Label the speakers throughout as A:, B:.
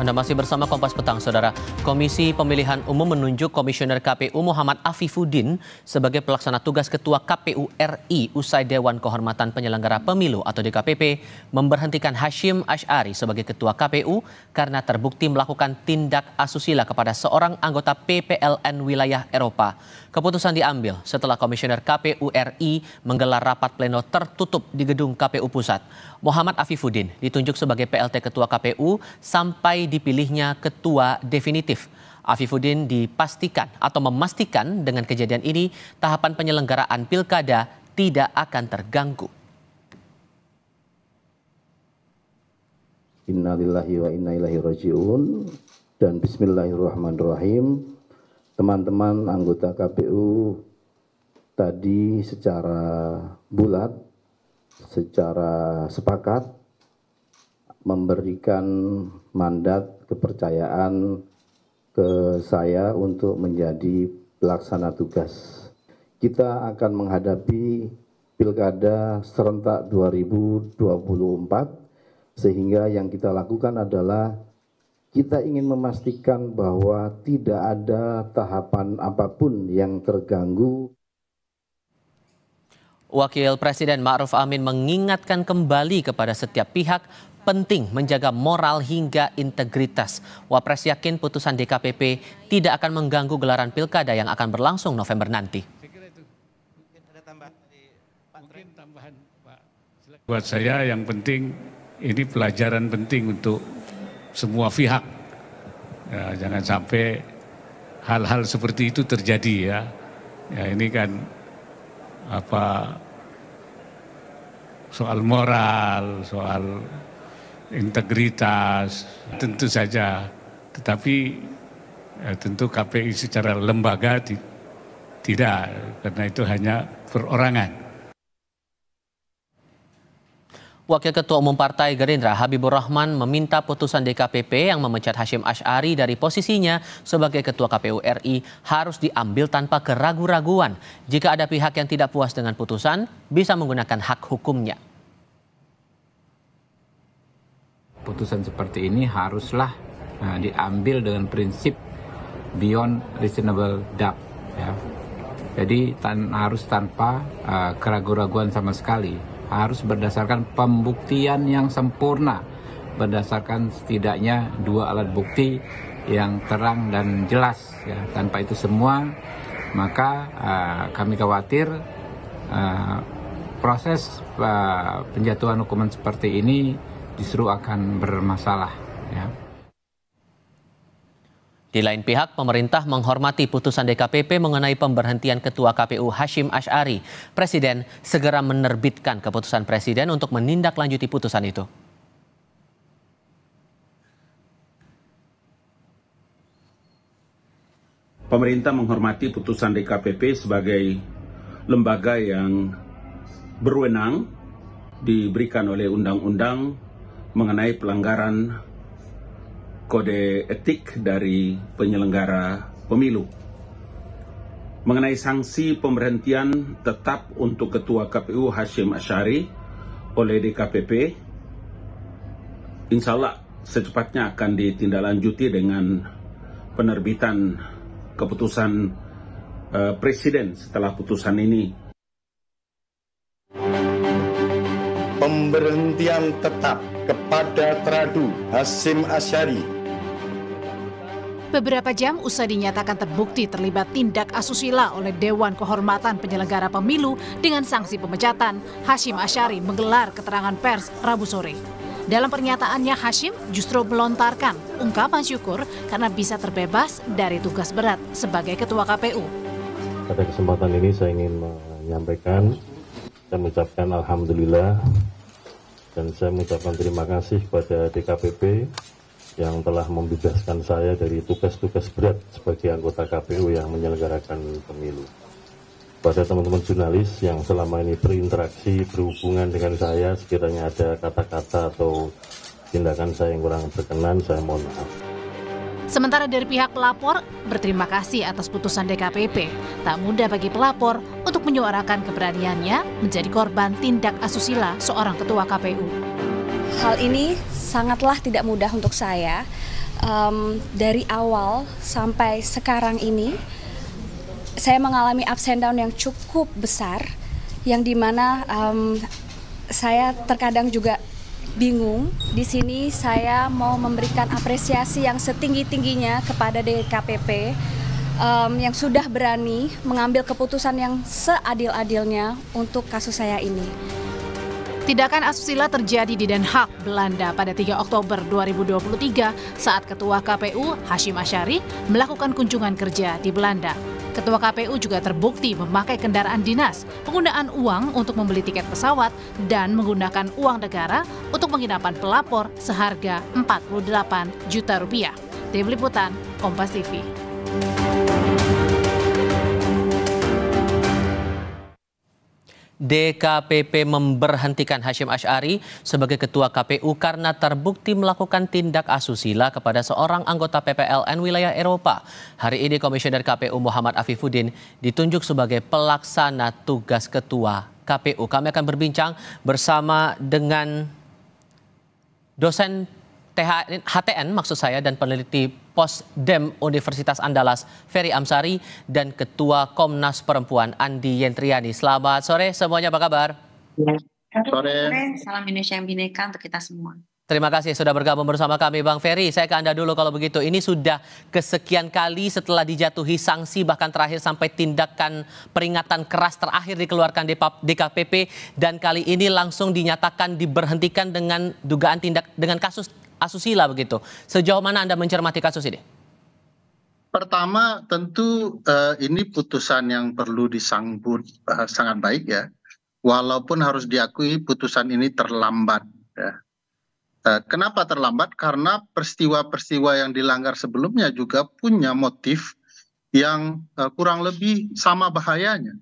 A: Anda masih bersama Kompas Petang, Saudara. Komisi Pemilihan Umum menunjuk Komisioner KPU Muhammad Afifuddin sebagai pelaksana tugas Ketua KPU RI usai Dewan Kehormatan Penyelenggara Pemilu atau DKPP memberhentikan Hashim Ash'ari sebagai Ketua KPU karena terbukti melakukan tindak asusila kepada seorang anggota PPLN wilayah Eropa. Keputusan diambil setelah Komisioner KPU RI menggelar rapat pleno tertutup di gedung KPU Pusat. Muhammad Afifuddin ditunjuk sebagai PLT Ketua KPU sampai dipilihnya Ketua definitif. Afifuddin dipastikan atau memastikan dengan kejadian ini tahapan penyelenggaraan pilkada tidak akan terganggu.
B: Innalillahi wa inna ilaihi dan bismillahirrahmanirrahim teman-teman anggota kpu tadi secara bulat, secara sepakat memberikan mandat kepercayaan ke saya untuk menjadi pelaksana tugas. Kita akan menghadapi Pilkada serentak 2024 sehingga yang kita lakukan adalah kita ingin memastikan bahwa tidak ada tahapan apapun yang terganggu.
A: Wakil Presiden Ma'ruf Amin mengingatkan kembali kepada setiap pihak penting menjaga moral hingga integritas. Wapres yakin putusan DKPP tidak akan mengganggu gelaran pilkada yang akan berlangsung November nanti.
B: Buat saya yang penting ini pelajaran penting untuk semua pihak. Ya, jangan sampai hal-hal seperti itu terjadi ya. Ya ini kan apa soal moral, soal integritas tentu saja. Tetapi ya, tentu KPI secara lembaga tidak karena itu hanya perorangan.
A: Wakil Ketua Umum Partai Gerindra Habibur Rahman meminta putusan DKPP yang memecat Hashim Ash'ari dari posisinya sebagai Ketua KPU RI harus diambil tanpa keraguan-raguan. Jika ada pihak yang tidak puas dengan putusan, bisa menggunakan hak hukumnya.
B: Putusan seperti ini haruslah nah, diambil dengan prinsip beyond reasonable doubt. Ya. Jadi tan harus tanpa uh, eh, keraguan keraguan sama sekali harus berdasarkan pembuktian yang sempurna berdasarkan setidaknya dua alat bukti yang terang dan jelas ya tanpa itu semua maka uh, kami khawatir uh, proses uh, penjatuhan hukuman seperti ini justru akan bermasalah ya
A: di lain pihak, pemerintah menghormati putusan DKPP mengenai pemberhentian Ketua KPU Hashim Ash'ari. Presiden segera menerbitkan keputusan Presiden untuk menindaklanjuti putusan itu.
B: Pemerintah menghormati putusan DKPP sebagai lembaga yang berwenang diberikan oleh undang-undang mengenai pelanggaran kode etik dari penyelenggara pemilu mengenai sanksi pemberhentian tetap untuk Ketua KPU Hashim Asyari oleh DKPP. Insya Allah secepatnya akan ditindaklanjuti dengan penerbitan keputusan uh, Presiden setelah putusan ini. Pemberhentian tetap kepada Tradu Hasim Asyari
C: Beberapa jam usai dinyatakan terbukti terlibat tindak asusila oleh Dewan Kehormatan Penyelenggara Pemilu dengan sanksi pemecatan, Hashim Ashari menggelar keterangan pers Rabu sore. Dalam pernyataannya, Hashim justru melontarkan ungkapan syukur karena bisa terbebas dari tugas berat sebagai Ketua KPU.
B: Pada kesempatan ini saya ingin menyampaikan dan mengucapkan Alhamdulillah dan saya mengucapkan terima kasih kepada DKPP yang telah membebaskan saya dari tugas-tugas berat sebagai anggota KPU yang menyelenggarakan pemilu. Pada teman-teman jurnalis yang selama ini berinteraksi, berhubungan dengan saya, sekiranya ada kata-kata atau tindakan saya yang kurang berkenan, saya
C: mohon maaf. Sementara dari pihak pelapor, berterima kasih atas putusan DKPP. Tak mudah bagi pelapor untuk menyuarakan keberaniannya menjadi korban tindak asusila seorang ketua KPU. Hal ini sangatlah tidak mudah untuk saya um, dari awal sampai sekarang ini saya mengalami ups and down yang cukup besar yang dimana um, saya terkadang juga bingung di sini saya mau memberikan apresiasi yang setinggi tingginya kepada DKPP um, yang sudah berani mengambil keputusan yang seadil-adilnya untuk kasus saya ini. Tindakan asusila terjadi di Den Haag, Belanda pada 3 Oktober 2023 saat Ketua KPU Hashim Ashari melakukan kunjungan kerja di Belanda. Ketua KPU juga terbukti memakai kendaraan dinas, penggunaan uang untuk membeli tiket pesawat, dan menggunakan uang negara untuk penginapan pelapor seharga 48 juta rupiah. Tim Liputan, Kompas TV.
A: DKPP memberhentikan Hashim Ash'ari sebagai ketua KPU karena terbukti melakukan tindak asusila kepada seorang anggota PPLN wilayah Eropa. Hari ini Komisioner KPU Muhammad Afifuddin ditunjuk sebagai pelaksana tugas ketua KPU. Kami akan berbincang bersama dengan dosen THN, HTN maksud saya dan peneliti Pos Dem Universitas Andalas Ferry Amsari dan Ketua Komnas Perempuan Andi Yentriani. Selamat sore semuanya apa kabar? Sore.
D: Salam Indonesia yang bineka untuk kita semua.
A: Terima kasih sudah bergabung bersama kami Bang Ferry. Saya ke Anda dulu kalau begitu. Ini sudah kesekian kali setelah dijatuhi sanksi bahkan terakhir sampai tindakan peringatan keras terakhir dikeluarkan di DKPP dan kali ini langsung dinyatakan diberhentikan dengan dugaan tindak dengan kasus asusila begitu. Sejauh mana Anda mencermati kasus ini?
B: Pertama, tentu uh, ini putusan yang perlu disambut uh, sangat baik ya. Walaupun harus diakui putusan ini terlambat ya. Uh, kenapa terlambat? Karena peristiwa-peristiwa yang dilanggar sebelumnya juga punya motif yang uh, kurang lebih sama bahayanya.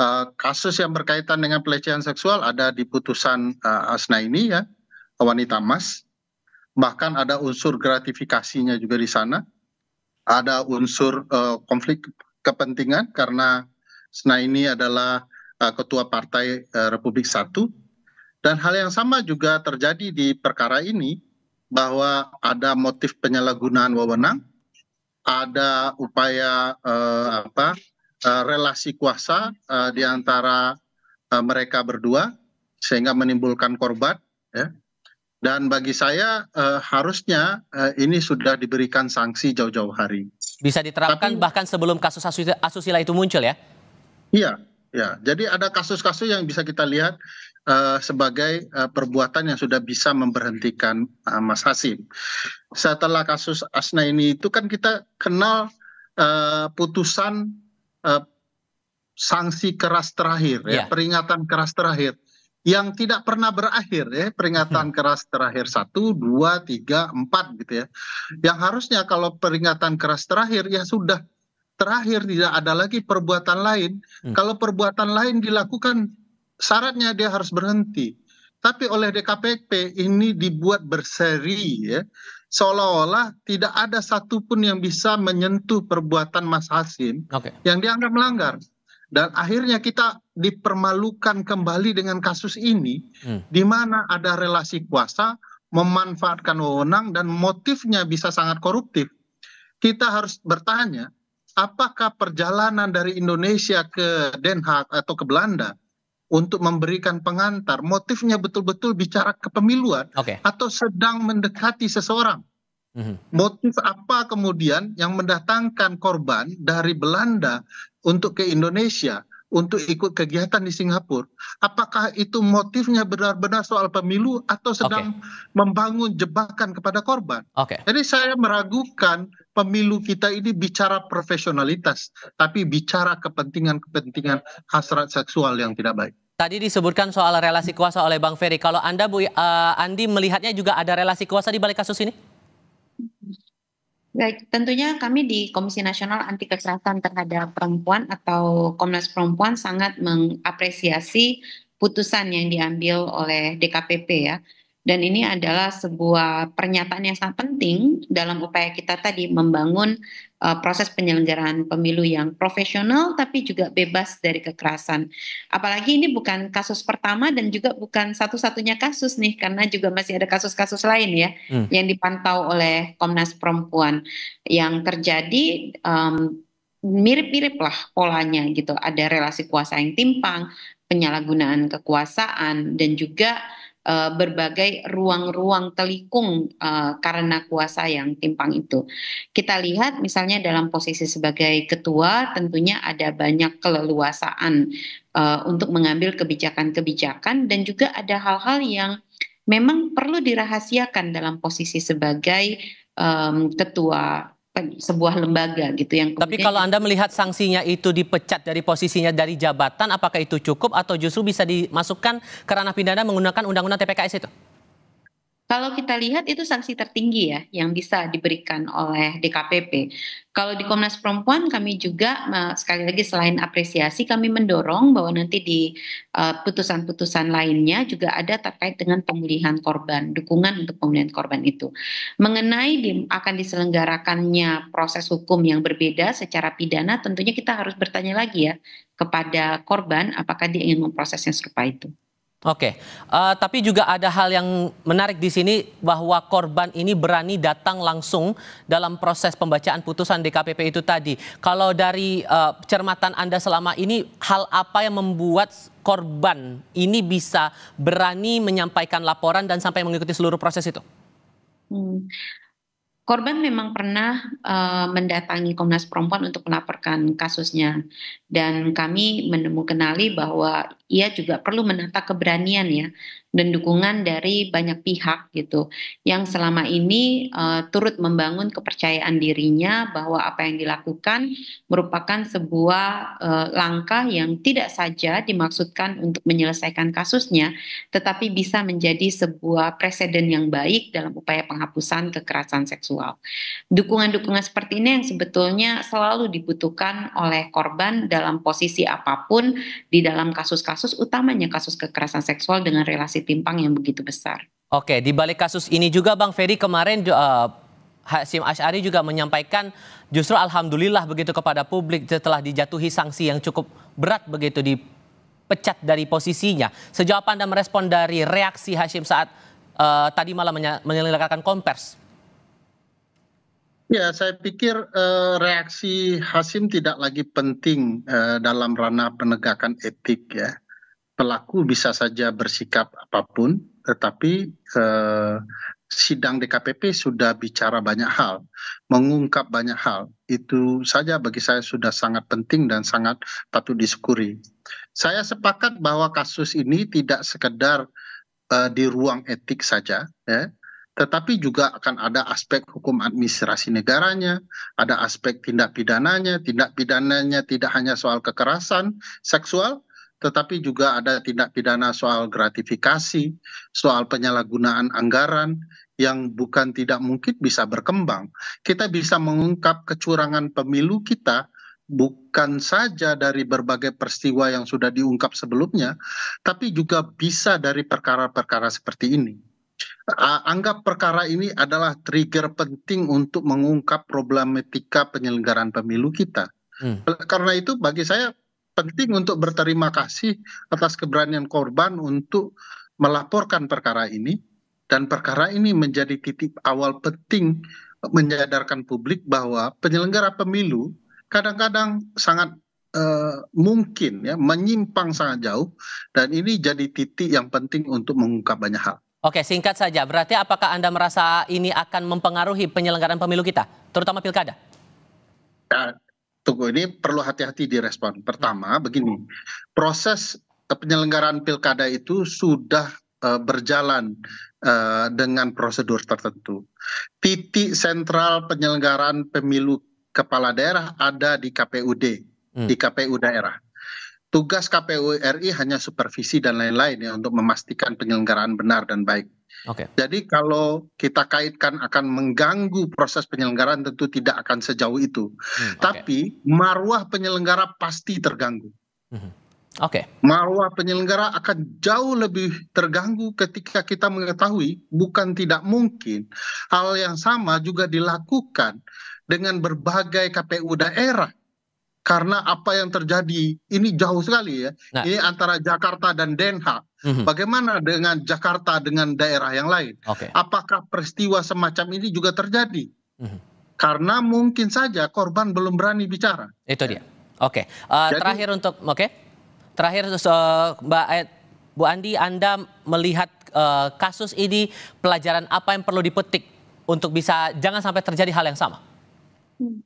B: Uh, kasus yang berkaitan dengan pelecehan seksual ada di putusan uh, Asna ini ya wanita mas bahkan ada unsur gratifikasinya juga di sana ada unsur eh, konflik kepentingan karena sena ini adalah eh, ketua partai eh, Republik Satu dan hal yang sama juga terjadi di perkara ini bahwa ada motif penyalahgunaan wewenang ada upaya uh, apa uh, relasi kuasa uh, di antara uh, mereka berdua sehingga menimbulkan korban ya dan bagi saya eh, harusnya eh, ini sudah diberikan sanksi jauh jauh hari
A: bisa diterapkan Tapi, bahkan sebelum kasus asusila itu muncul ya
B: iya ya jadi ada kasus-kasus yang bisa kita lihat Uh, sebagai uh, perbuatan yang sudah bisa memberhentikan uh, Mas Hasim. Setelah kasus Asna ini itu kan kita kenal uh, putusan uh, sanksi keras terakhir, yeah. ya, iya. peringatan keras terakhir yang tidak pernah berakhir ya peringatan hmm. keras terakhir satu dua tiga empat gitu ya yang harusnya kalau peringatan keras terakhir ya sudah terakhir tidak ada lagi perbuatan lain hmm. kalau perbuatan lain dilakukan syaratnya dia harus berhenti tapi oleh DKPP ini dibuat berseri ya seolah-olah tidak ada satupun yang bisa menyentuh perbuatan Mas Hasim okay. yang dianggap melanggar dan akhirnya kita dipermalukan kembali dengan kasus ini hmm. di mana ada relasi kuasa memanfaatkan wewenang dan motifnya bisa sangat koruptif. Kita harus bertanya apakah perjalanan dari Indonesia ke Den Haag atau ke Belanda untuk memberikan pengantar motifnya betul-betul bicara kepemiluan okay. atau sedang mendekati seseorang. Mm -hmm. Motif apa kemudian yang mendatangkan korban dari Belanda untuk ke Indonesia? untuk ikut kegiatan di Singapura. Apakah itu motifnya benar-benar soal pemilu atau sedang okay. membangun jebakan kepada korban? Okay. Jadi saya meragukan pemilu kita ini bicara profesionalitas, tapi bicara kepentingan-kepentingan hasrat seksual yang tidak baik.
A: Tadi disebutkan soal relasi kuasa oleh Bang Ferry. Kalau Anda Bu uh, Andi melihatnya juga ada relasi kuasa di balik kasus ini?
D: Baik, tentunya kami di Komisi Nasional Anti Kekerasan Terhadap Perempuan atau Komnas Perempuan sangat mengapresiasi putusan yang diambil oleh DKPP ya. Dan ini adalah sebuah pernyataan yang sangat penting dalam upaya kita tadi membangun uh, proses penyelenggaraan pemilu yang profesional tapi juga bebas dari kekerasan. Apalagi ini bukan kasus pertama dan juga bukan satu-satunya kasus nih karena juga masih ada kasus-kasus lain ya hmm. yang dipantau oleh Komnas Perempuan yang terjadi um, mirip-mirip lah polanya gitu. Ada relasi kuasa yang timpang, penyalahgunaan kekuasaan dan juga Eh, berbagai ruang-ruang telikung uh, karena kuasa yang timpang itu. Kita lihat misalnya dalam posisi sebagai ketua tentunya ada banyak keleluasaan uh, untuk mengambil kebijakan-kebijakan dan juga ada hal-hal yang memang perlu dirahasiakan dalam posisi sebagai um, ketua sebuah lembaga gitu yang kemudian... Tapi
A: kalau Anda melihat sanksinya itu dipecat dari posisinya dari jabatan apakah itu cukup atau justru bisa dimasukkan ke ranah pidana menggunakan undang-undang TPKS itu?
D: Kalau kita lihat itu sanksi tertinggi ya yang bisa diberikan oleh DKPP. Kalau di Komnas Perempuan kami juga sekali lagi selain apresiasi kami mendorong bahwa nanti di e, putusan-putusan uh, lainnya juga ada terkait dengan pemulihan korban, dukungan untuk pemulihan korban itu. Mengenai di, akan diselenggarakannya proses hukum yang berbeda secara pidana tentunya kita harus bertanya lagi ya kepada korban apakah dia ingin memprosesnya serupa itu.
A: Oke, uh, tapi juga ada hal yang menarik di sini bahwa korban ini berani datang langsung dalam proses pembacaan putusan DKPP itu tadi. Kalau dari uh, eh, cermatan Anda selama ini, hal apa yang membuat korban ini bisa berani menyampaikan laporan dan sampai mengikuti seluruh proses itu?
D: Hmm. Korban memang pernah uh, mendatangi Komnas Perempuan untuk melaporkan kasusnya, dan kami menemukan bahwa ia juga perlu menata keberanian ya dan dukungan dari banyak pihak gitu yang selama ini uh, turut membangun kepercayaan dirinya bahwa apa yang dilakukan merupakan sebuah uh, langkah yang tidak saja dimaksudkan untuk menyelesaikan kasusnya tetapi bisa menjadi sebuah presiden yang baik dalam upaya penghapusan kekerasan seksual. Dukungan-dukungan seperti ini yang sebetulnya selalu dibutuhkan oleh korban dalam posisi apapun di dalam kasus-kasus kasus utamanya kasus kekerasan seksual dengan relasi timpang yang begitu besar.
A: Oke, di balik kasus ini juga Bang Ferry kemarin uh, eh, Hasim Ash'ari juga menyampaikan justru alhamdulillah begitu kepada publik setelah dijatuhi sanksi yang cukup berat begitu dipecat dari posisinya. Sejauh apa Anda merespon dari reaksi Hasim saat uh, tadi malam menyelenggarakan kompers?
B: Ya, saya pikir uh, reaksi Hasim tidak lagi penting uh, dalam ranah penegakan etik ya pelaku bisa saja bersikap apapun tetapi eh, sidang DKPP sudah bicara banyak hal, mengungkap banyak hal. Itu saja bagi saya sudah sangat penting dan sangat patut disyukuri. Saya sepakat bahwa kasus ini tidak sekedar eh, di ruang etik saja, ya, tetapi juga akan ada aspek hukum administrasi negaranya, ada aspek tindak pidananya, tindak pidananya tidak hanya soal kekerasan seksual, tetapi juga ada tindak pidana soal gratifikasi soal penyalahgunaan anggaran yang bukan tidak mungkin bisa berkembang kita bisa mengungkap kecurangan pemilu kita bukan saja dari berbagai peristiwa yang sudah diungkap sebelumnya tapi juga bisa dari perkara-perkara seperti ini anggap perkara ini adalah trigger penting untuk mengungkap problematika penyelenggaraan pemilu kita. Hmm. Karena itu bagi saya penting untuk berterima kasih atas keberanian korban untuk melaporkan perkara ini dan perkara ini menjadi titik awal penting menyadarkan publik bahwa penyelenggara pemilu kadang-kadang sangat Uh, mungkin ya menyimpang sangat jauh dan ini jadi titik yang penting untuk mengungkap banyak hal.
A: Oke, singkat saja. Berarti apakah Anda merasa ini akan mempengaruhi penyelenggaraan pemilu kita, terutama pilkada?
B: Ya, tunggu ini perlu hati-hati direspon. Pertama, hmm. begini, proses penyelenggaraan pilkada itu sudah uh, berjalan uh, dengan prosedur tertentu. Titik sentral penyelenggaraan pemilu kepala daerah ada di KPUD, hmm. di KPU daerah tugas kpu ri hanya supervisi dan lain-lain ya untuk memastikan penyelenggaraan benar dan baik. Oke. Okay. Jadi kalau kita kaitkan akan mengganggu proses penyelenggaraan tentu tidak akan sejauh itu. Hmm, okay. Tapi marwah penyelenggara pasti terganggu. Hmm. Oke. Okay. Marwah penyelenggara akan jauh lebih terganggu ketika kita mengetahui bukan tidak mungkin hal yang sama juga dilakukan dengan berbagai KPU daerah karena apa yang terjadi ini jauh sekali ya. Nah. Ini antara Jakarta dan Den Haag. Mm-hmm. Bagaimana dengan Jakarta dengan daerah yang lain? Okay. Apakah peristiwa semacam ini juga terjadi? Mm-hmm. Karena mungkin saja korban belum berani bicara.
A: Itu dia. Oke. Okay. Uh, eh, terakhir untuk oke. Okay. Terakhir uh, Mbak Bu Andi, Anda melihat uh, kasus ini pelajaran apa yang perlu dipetik untuk bisa jangan sampai terjadi hal yang sama?
D: Hmm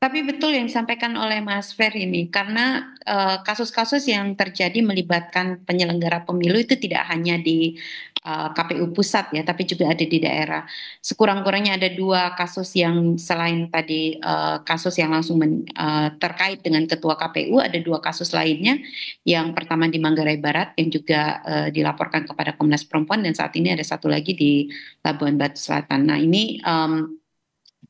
D: tapi betul yang disampaikan oleh Mas Fer ini, karena eh, kasus-kasus uh, yang terjadi melibatkan penyelenggara pemilu itu tidak hanya di uh, eh, KPU pusat ya, tapi juga ada di daerah. Sekurang-kurangnya ada dua kasus yang selain tadi uh, kasus yang langsung men, uh, terkait dengan ketua KPU, ada dua kasus lainnya. Yang pertama di Manggarai Barat yang juga uh, dilaporkan kepada Komnas Perempuan dan saat ini ada satu lagi di Labuan Batu Selatan. Nah ini um,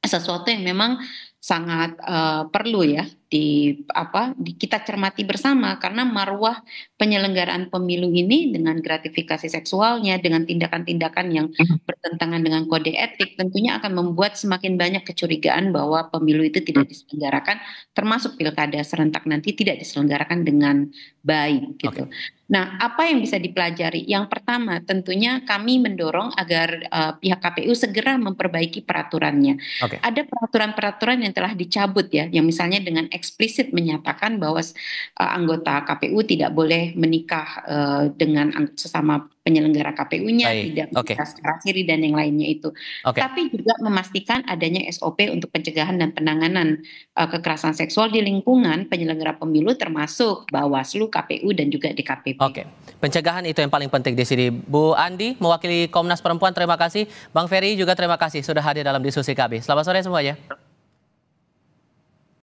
D: sesuatu yang memang sangat uh, perlu ya di apa di, kita cermati bersama karena marwah penyelenggaraan pemilu ini dengan gratifikasi seksualnya dengan tindakan-tindakan yang hmm. bertentangan dengan kode etik tentunya akan membuat semakin banyak kecurigaan bahwa pemilu itu tidak hmm. diselenggarakan termasuk pilkada serentak nanti tidak diselenggarakan dengan baik gitu. Okay. Nah, apa yang bisa dipelajari? Yang pertama, tentunya kami mendorong agar uh, pihak KPU segera memperbaiki peraturannya. Okay. Ada peraturan-peraturan yang yang telah dicabut ya, yang misalnya dengan eksplisit menyatakan bahwa uh, anggota KPU tidak boleh menikah uh, dengan sesama penyelenggara KPU-nya, tidak okay. menikah secara siri dan yang lainnya itu. Okay. Tapi juga memastikan adanya SOP untuk pencegahan dan penanganan uh, kekerasan seksual di lingkungan penyelenggara pemilu termasuk Bawaslu, KPU dan juga DKPP. Oke. Okay.
A: Pencegahan itu yang paling penting di sini. Bu Andi mewakili Komnas Perempuan terima kasih, Bang Ferry juga terima kasih sudah hadir dalam diskusi kami. Selamat sore semuanya.